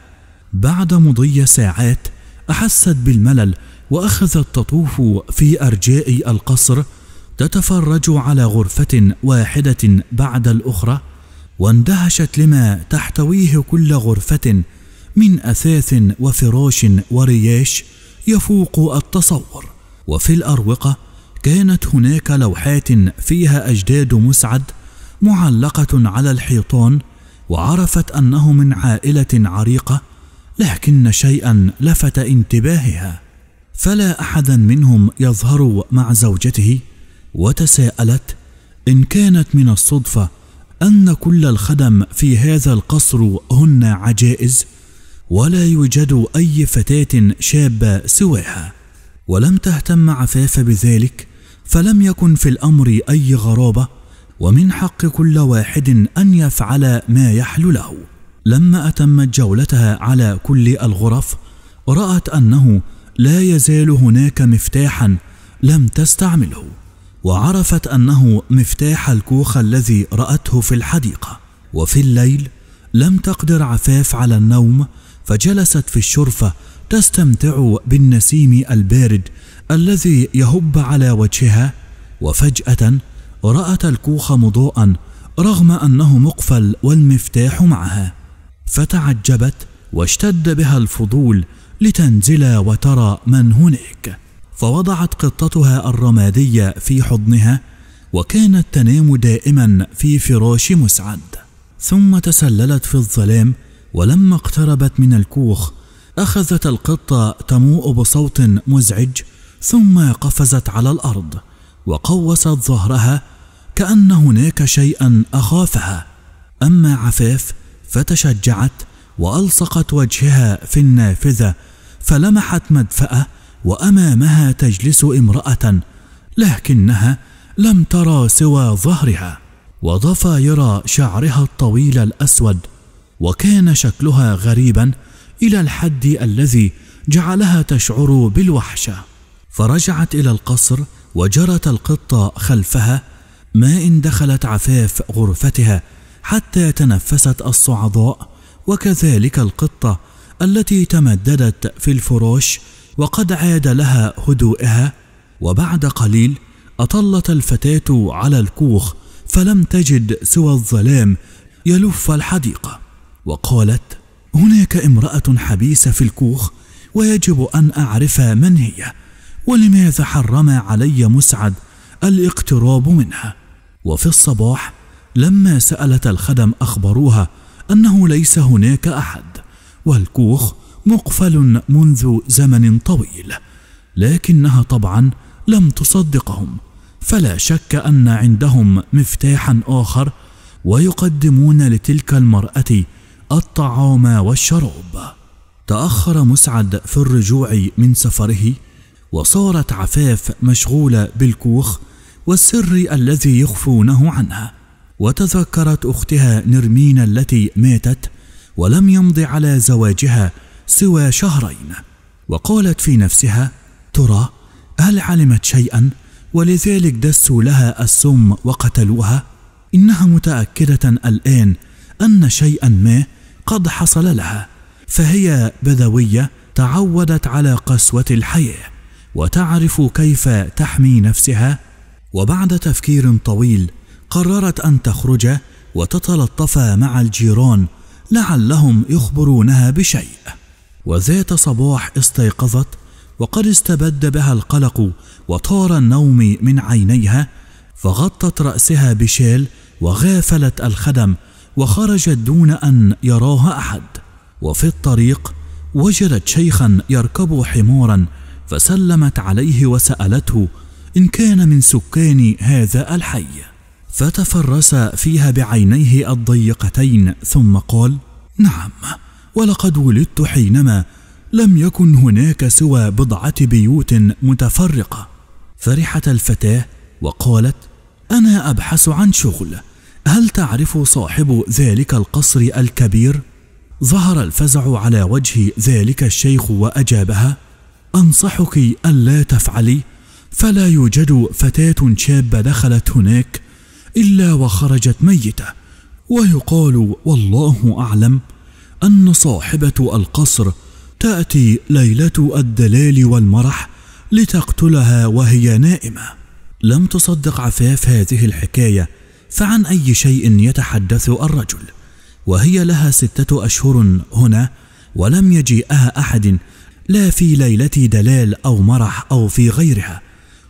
بعد مضي ساعات احست بالملل واخذت تطوف في ارجاء القصر تتفرج على غرفة واحدة بعد الأخرى واندهشت لما تحتويه كل غرفة من أثاث وفراش ورياش يفوق التصور وفي الأروقة كانت هناك لوحات فيها أجداد مسعد معلقة على الحيطان وعرفت أنه من عائلة عريقة لكن شيئا لفت انتباهها فلا أحدا منهم يظهر مع زوجته وتساءلت ان كانت من الصدفه ان كل الخدم في هذا القصر هن عجائز ولا يوجد اي فتاه شابه سواها ولم تهتم عفاف بذلك فلم يكن في الامر اي غرابه ومن حق كل واحد ان يفعل ما يحلو له لما اتمت جولتها على كل الغرف رات انه لا يزال هناك مفتاحا لم تستعمله وعرفت انه مفتاح الكوخ الذي راته في الحديقه وفي الليل لم تقدر عفاف على النوم فجلست في الشرفه تستمتع بالنسيم البارد الذي يهب على وجهها وفجاه رات الكوخ مضوءا رغم انه مقفل والمفتاح معها فتعجبت واشتد بها الفضول لتنزل وترى من هناك فوضعت قطتها الرمادية في حضنها وكانت تنام دائما في فراش مسعد ثم تسللت في الظلام ولما اقتربت من الكوخ أخذت القطة تموء بصوت مزعج ثم قفزت على الأرض وقوست ظهرها كأن هناك شيئا أخافها أما عفاف فتشجعت وألصقت وجهها في النافذة فلمحت مدفأة وامامها تجلس امراه لكنها لم ترى سوى ظهرها وضفاير شعرها الطويل الاسود وكان شكلها غريبا الى الحد الذي جعلها تشعر بالوحشه فرجعت الى القصر وجرت القطه خلفها ما ان دخلت عفاف غرفتها حتى تنفست الصعداء وكذلك القطه التي تمددت في الفروش وقد عاد لها هدوئها وبعد قليل أطلت الفتاة على الكوخ فلم تجد سوى الظلام يلف الحديقة وقالت هناك امرأة حبيسة في الكوخ ويجب أن أعرف من هي ولماذا حرم علي مسعد الاقتراب منها وفي الصباح لما سألت الخدم أخبروها أنه ليس هناك أحد والكوخ مقفل منذ زمن طويل لكنها طبعا لم تصدقهم فلا شك ان عندهم مفتاحا اخر ويقدمون لتلك المراه الطعام والشراب تاخر مسعد في الرجوع من سفره وصارت عفاف مشغوله بالكوخ والسر الذي يخفونه عنها وتذكرت اختها نرمين التي ماتت ولم يمض على زواجها سوى شهرين وقالت في نفسها ترى هل علمت شيئا ولذلك دسوا لها السم وقتلوها انها متاكده الان ان شيئا ما قد حصل لها فهي بدويه تعودت على قسوه الحياه وتعرف كيف تحمي نفسها وبعد تفكير طويل قررت ان تخرج وتتلطف مع الجيران لعلهم يخبرونها بشيء وذات صباح استيقظت وقد استبد بها القلق وطار النوم من عينيها فغطت رأسها بشال وغافلت الخدم وخرجت دون أن يراها أحد وفي الطريق وجدت شيخا يركب حمارا فسلمت عليه وسألته إن كان من سكان هذا الحي فتفرس فيها بعينيه الضيقتين ثم قال نعم ولقد ولدت حينما لم يكن هناك سوى بضعه بيوت متفرقه فرحت الفتاه وقالت انا ابحث عن شغل هل تعرف صاحب ذلك القصر الكبير ظهر الفزع على وجه ذلك الشيخ واجابها انصحك الا تفعلي فلا يوجد فتاه شابه دخلت هناك الا وخرجت ميته ويقال والله اعلم أن صاحبة القصر تأتي ليلة الدلال والمرح لتقتلها وهي نائمة. لم تصدق عفاف هذه الحكاية، فعن أي شيء يتحدث الرجل؟ وهي لها ستة أشهر هنا ولم يجيئها أحد لا في ليلة دلال أو مرح أو في غيرها،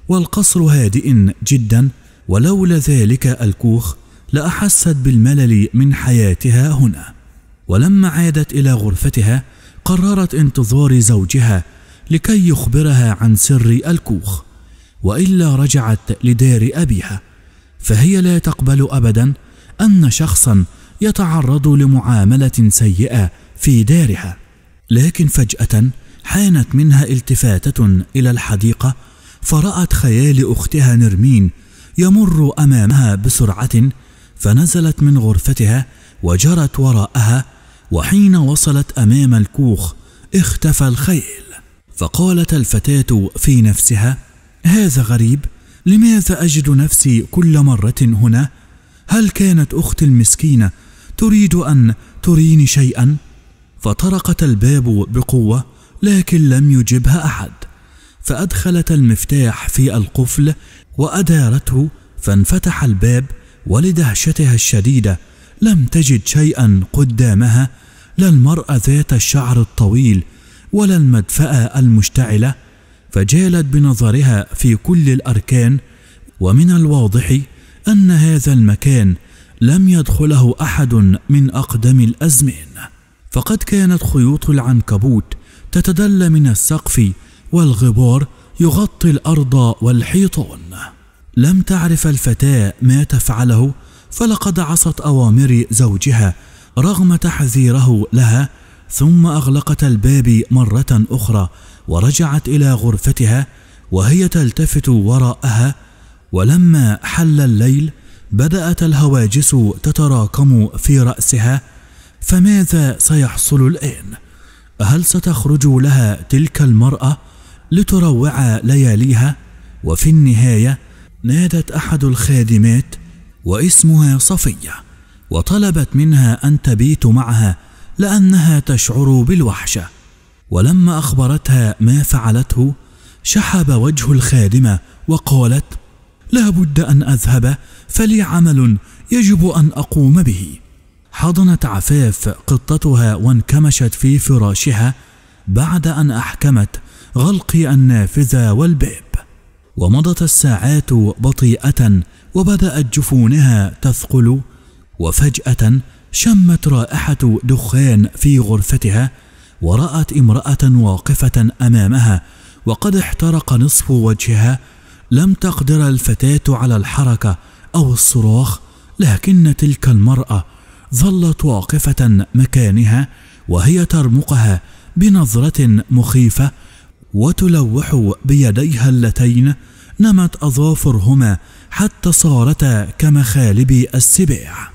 والقصر هادئ جدا ولولا ذلك الكوخ لأحست بالملل من حياتها هنا. ولما عادت الى غرفتها قررت انتظار زوجها لكي يخبرها عن سر الكوخ والا رجعت لدار ابيها فهي لا تقبل ابدا ان شخصا يتعرض لمعامله سيئه في دارها لكن فجاه حانت منها التفاته الى الحديقه فرات خيال اختها نرمين يمر امامها بسرعه فنزلت من غرفتها وجرت وراءها وحين وصلت امام الكوخ اختفى الخيل فقالت الفتاه في نفسها هذا غريب لماذا اجد نفسي كل مره هنا هل كانت اختي المسكينه تريد ان تريني شيئا فطرقت الباب بقوه لكن لم يجبها احد فادخلت المفتاح في القفل وادارته فانفتح الباب ولدهشتها الشديده لم تجد شيئا قدامها لا المرأة ذات الشعر الطويل ولا المدفأة المشتعلة فجالت بنظرها في كل الأركان ومن الواضح أن هذا المكان لم يدخله أحد من أقدم الأزمان فقد كانت خيوط العنكبوت تتدلى من السقف والغبار يغطي الأرض والحيطان لم تعرف الفتاة ما تفعله فلقد عصت أوامر زوجها رغم تحذيره لها ثم أغلقت الباب مرة أخرى ورجعت إلى غرفتها وهي تلتفت وراءها ولما حل الليل بدأت الهواجس تتراكم في رأسها فماذا سيحصل الآن؟ هل ستخرج لها تلك المرأة لتروع لياليها؟ وفي النهاية نادت أحد الخادمات واسمها صفية وطلبت منها أن تبيت معها لأنها تشعر بالوحشة ولما أخبرتها ما فعلته شحب وجه الخادمة وقالت لا بد أن أذهب فلي عمل يجب أن أقوم به حضنت عفاف قطتها وانكمشت في فراشها بعد أن أحكمت غلق النافذة والباب ومضت الساعات بطيئة وبدأت جفونها تثقل وفجأة شمت رائحة دخان في غرفتها ورأت امرأة واقفة أمامها وقد احترق نصف وجهها لم تقدر الفتاة على الحركة أو الصراخ لكن تلك المرأة ظلت واقفة مكانها وهي ترمقها بنظرة مخيفة وتلوح بيديها اللتين نمت أظافرهما حتى صارتا كمخالب السباع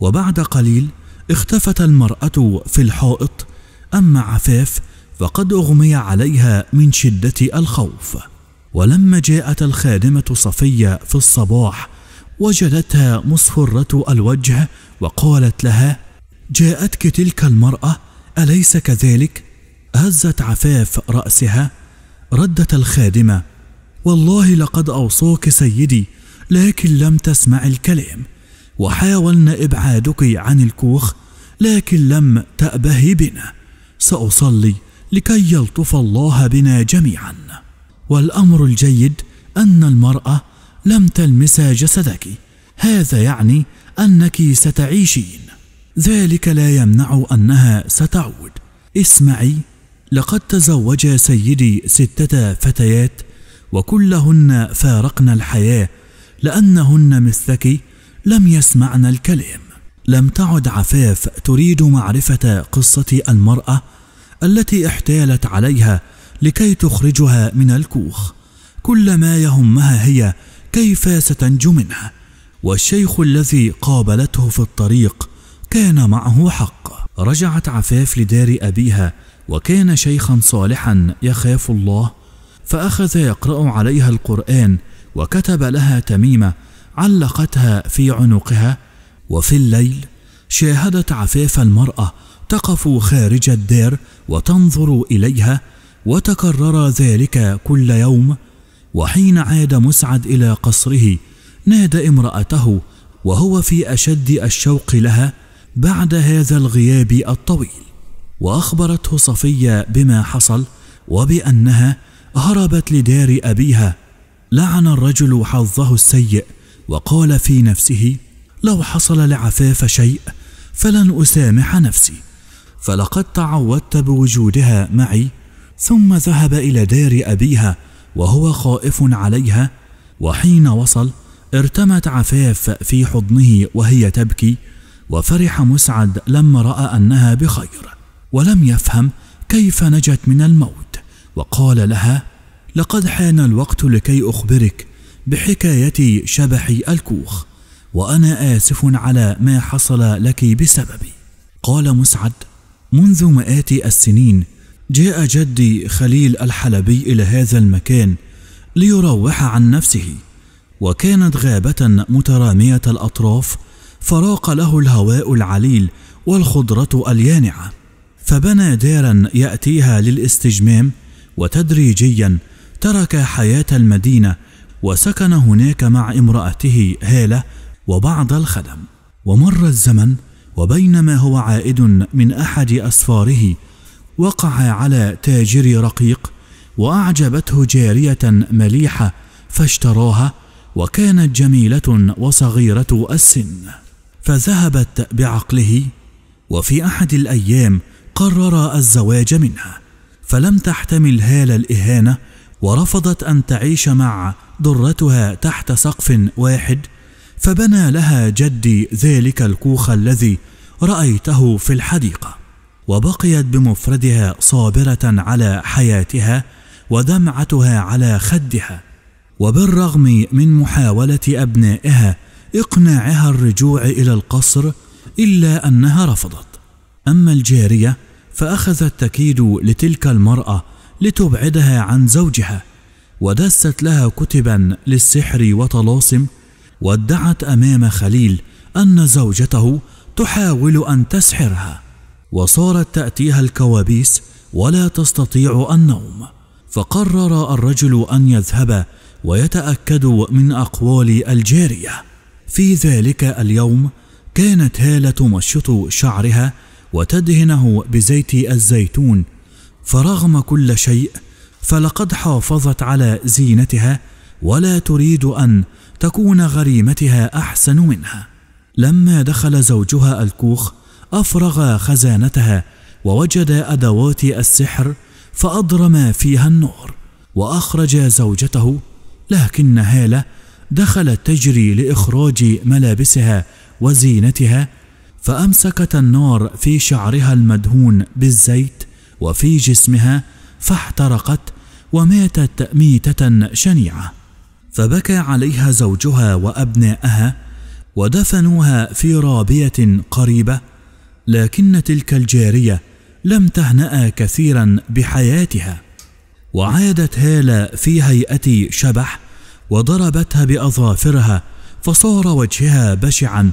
وبعد قليل اختفت المرأة في الحائط أما عفاف فقد أغمي عليها من شدة الخوف ولما جاءت الخادمة صفية في الصباح وجدتها مصفرة الوجه وقالت لها جاءتك تلك المرأة أليس كذلك؟ هزت عفاف رأسها ردت الخادمة والله لقد أوصاك سيدي لكن لم تسمع الكلام وحاولنا إبعادك عن الكوخ لكن لم تأبه بنا سأصلي لكي يلطف الله بنا جميعا والأمر الجيد أن المرأة لم تلمس جسدك هذا يعني أنك ستعيشين ذلك لا يمنع أنها ستعود اسمعي لقد تزوج سيدي ستة فتيات وكلهن فارقن الحياة لأنهن مثلك لم يسمعن الكلام لم تعد عفاف تريد معرفة قصة المرأة التي احتالت عليها لكي تخرجها من الكوخ كل ما يهمها هي كيف ستنجو منها. والشيخ الذي قابلته في الطريق كان معه حق رجعت عفاف لدار أبيها وكان شيخا صالحا يخاف الله فأخذ يقرأ عليها القرآن وكتب لها تميمه علقتها في عنقها وفي الليل شاهدت عفاف المراه تقف خارج الدار وتنظر اليها وتكرر ذلك كل يوم وحين عاد مسعد الى قصره نادى امراته وهو في اشد الشوق لها بعد هذا الغياب الطويل واخبرته صفيه بما حصل وبانها هربت لدار ابيها لعن الرجل حظه السيء وقال في نفسه لو حصل لعفاف شيء فلن اسامح نفسي فلقد تعودت بوجودها معي ثم ذهب الى دار ابيها وهو خائف عليها وحين وصل ارتمت عفاف في حضنه وهي تبكي وفرح مسعد لما راى انها بخير ولم يفهم كيف نجت من الموت وقال لها لقد حان الوقت لكي أخبرك بحكاية شبح الكوخ وأنا آسف على ما حصل لك بسببي قال مسعد منذ مئات السنين جاء جدي خليل الحلبي إلى هذا المكان ليروح عن نفسه وكانت غابة مترامية الأطراف فراق له الهواء العليل والخضرة اليانعة فبنى دارا يأتيها للاستجمام وتدريجيا ترك حياة المدينة وسكن هناك مع امرأته هالة وبعض الخدم ومر الزمن وبينما هو عائد من أحد أسفاره وقع على تاجر رقيق وأعجبته جارية مليحة فاشتراها وكانت جميلة وصغيرة السن فذهبت بعقله وفي أحد الأيام قرر الزواج منها فلم تحتمل هالة الإهانة ورفضت أن تعيش مع ضرتها تحت سقف واحد فبنى لها جدي ذلك الكوخ الذي رأيته في الحديقة وبقيت بمفردها صابرة على حياتها ودمعتها على خدها وبالرغم من محاولة أبنائها إقناعها الرجوع إلى القصر إلا أنها رفضت أما الجارية فأخذت تكيد لتلك المرأة لتبعدها عن زوجها ودست لها كتبا للسحر وطلاسم وادعت امام خليل ان زوجته تحاول ان تسحرها وصارت تاتيها الكوابيس ولا تستطيع النوم فقرر الرجل ان يذهب ويتاكد من اقوال الجاريه في ذلك اليوم كانت هاله تمشط شعرها وتدهنه بزيت الزيتون فرغم كل شيء فلقد حافظت على زينتها ولا تريد ان تكون غريمتها احسن منها لما دخل زوجها الكوخ افرغ خزانتها ووجد ادوات السحر فاضرم فيها النور واخرج زوجته لكن هاله دخلت تجري لاخراج ملابسها وزينتها فامسكت النار في شعرها المدهون بالزيت وفي جسمها فاحترقت وماتت ميتة شنيعة فبكى عليها زوجها وأبناءها ودفنوها في رابية قريبة لكن تلك الجارية لم تهنأ كثيرا بحياتها وعادت هالة في هيئة شبح وضربتها بأظافرها فصار وجهها بشعا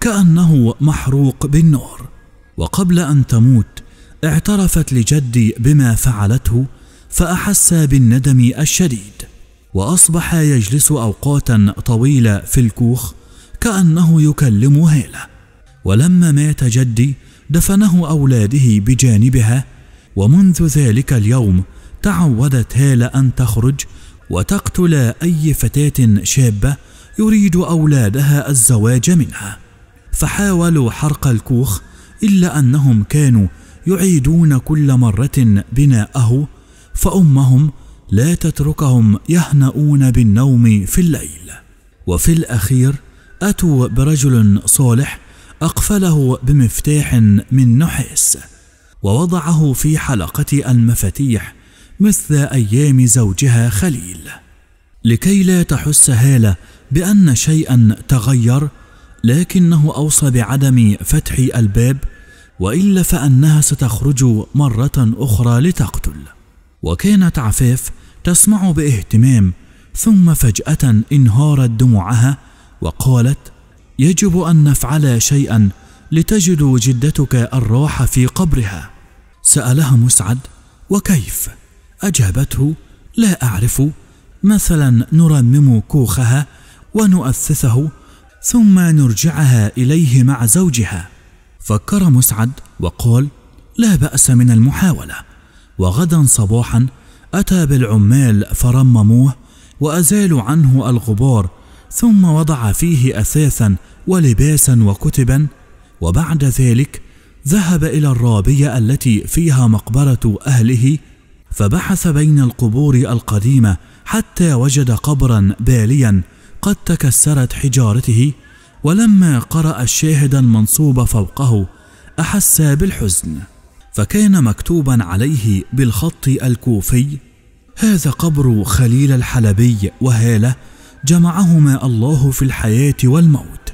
كأنه محروق بالنار وقبل أن تموت اعترفت لجدي بما فعلته فأحس بالندم الشديد وأصبح يجلس أوقاتا طويلة في الكوخ كأنه يكلم هيلة ولما مات جدي دفنه أولاده بجانبها ومنذ ذلك اليوم تعودت هالة أن تخرج وتقتل أي فتاة شابة يريد أولادها الزواج منها فحاولوا حرق الكوخ إلا أنهم كانوا يعيدون كل مرة بناءه فأمهم لا تتركهم يهنؤون بالنوم في الليل وفي الأخير أتوا برجل صالح أقفله بمفتاح من نحاس ووضعه في حلقة المفاتيح مثل أيام زوجها خليل لكي لا تحس هالة بأن شيئا تغير لكنه أوصى بعدم فتح الباب والا فانها ستخرج مره اخرى لتقتل وكانت عفاف تسمع باهتمام ثم فجاه انهارت دموعها وقالت يجب ان نفعل شيئا لتجد جدتك الراحه في قبرها سالها مسعد وكيف اجابته لا اعرف مثلا نرمم كوخها ونؤثثه ثم نرجعها اليه مع زوجها فكر مسعد وقال لا بأس من المحاولة وغدا صباحا أتى بالعمال فرمموه وأزالوا عنه الغبار ثم وضع فيه أثاثا ولباسا وكتبا وبعد ذلك ذهب إلى الرابية التي فيها مقبرة أهله فبحث بين القبور القديمة حتى وجد قبرا باليا قد تكسرت حجارته ولما قرأ الشاهد المنصوب فوقه أحس بالحزن فكان مكتوبا عليه بالخط الكوفي هذا قبر خليل الحلبي وهاله جمعهما الله في الحياه والموت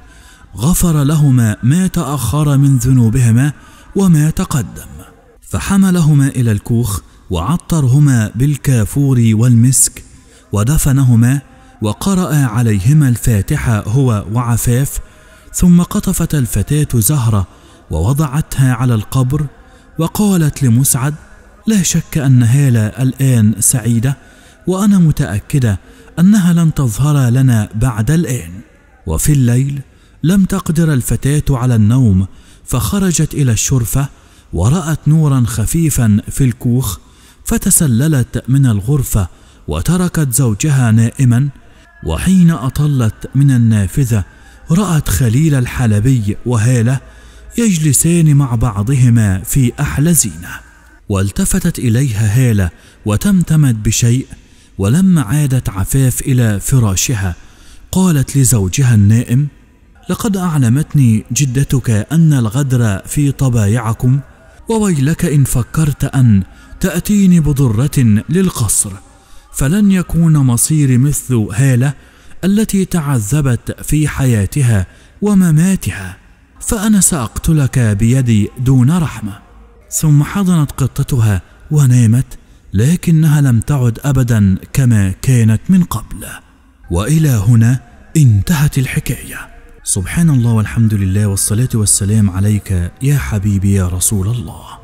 غفر لهما ما تاخر من ذنوبهما وما تقدم فحملهما الى الكوخ وعطرهما بالكافور والمسك ودفنهما وقرأ عليهما الفاتحة هو وعفاف ثم قطفت الفتاة زهرة ووضعتها على القبر وقالت لمسعد لا شك أن هالة الآن سعيدة وأنا متأكدة أنها لن تظهر لنا بعد الآن وفي الليل لم تقدر الفتاة على النوم فخرجت إلى الشرفة ورأت نورا خفيفا في الكوخ فتسللت من الغرفة وتركت زوجها نائما وحين أطلت من النافذة رأت خليل الحلبي وهالة يجلسان مع بعضهما في أحلى زينة والتفتت إليها هالة وتمتمت بشيء ولما عادت عفاف إلى فراشها قالت لزوجها النائم لقد أعلمتني جدتك أن الغدر في طبايعكم وويلك إن فكرت أن تأتيني بضرة للقصر فلن يكون مصيري مثل هاله التي تعذبت في حياتها ومماتها فانا ساقتلك بيدي دون رحمه ثم حضنت قطتها ونامت لكنها لم تعد ابدا كما كانت من قبل والى هنا انتهت الحكايه سبحان الله والحمد لله والصلاه والسلام عليك يا حبيبي يا رسول الله